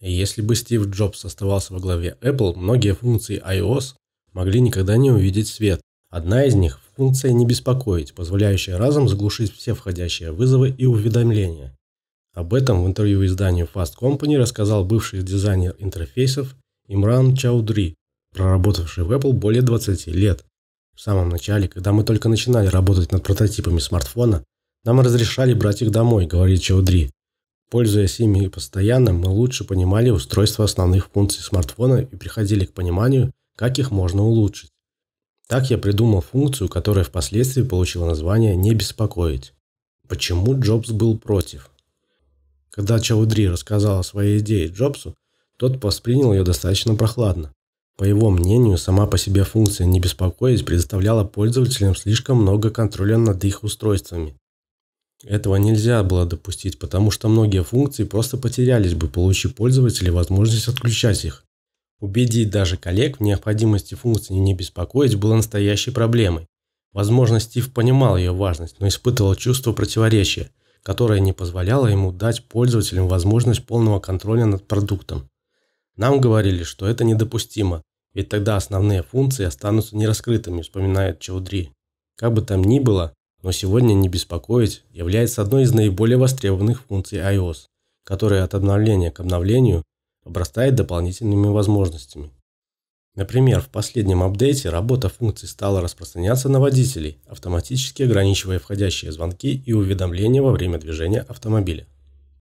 Если бы Стив Джобс оставался во главе Apple, многие функции iOS могли никогда не увидеть свет. Одна из них – функция «не беспокоить», позволяющая разом заглушить все входящие вызовы и уведомления. Об этом в интервью изданию Fast Company рассказал бывший дизайнер интерфейсов Имран Чаудри, проработавший в Apple более 20 лет. В самом начале, когда мы только начинали работать над прототипами смартфона, нам разрешали брать их домой, говорит Чаудри. Пользуясь ими постоянно, мы лучше понимали устройство основных функций смартфона и приходили к пониманию, как их можно улучшить. Так я придумал функцию, которая впоследствии получила название «не беспокоить». Почему Джобс был против? Когда Чаудри рассказал о своей идее Джобсу, тот воспринял ее достаточно прохладно. По его мнению, сама по себе функция «не беспокоить» предоставляла пользователям слишком много контроля над их устройствами, этого нельзя было допустить, потому что многие функции просто потерялись бы, получив пользователей возможность отключать их. Убедить даже коллег в необходимости функции не беспокоить было настоящей проблемой. Возможно, Стив понимал ее важность, но испытывал чувство противоречия, которое не позволяло ему дать пользователям возможность полного контроля над продуктом. Нам говорили, что это недопустимо, ведь тогда основные функции останутся нераскрытыми, вспоминает Чаудри. Как бы там ни было, но сегодня не беспокоить является одной из наиболее востребованных функций iOS, которая от обновления к обновлению обрастает дополнительными возможностями. Например, в последнем апдейте работа функций стала распространяться на водителей, автоматически ограничивая входящие звонки и уведомления во время движения автомобиля.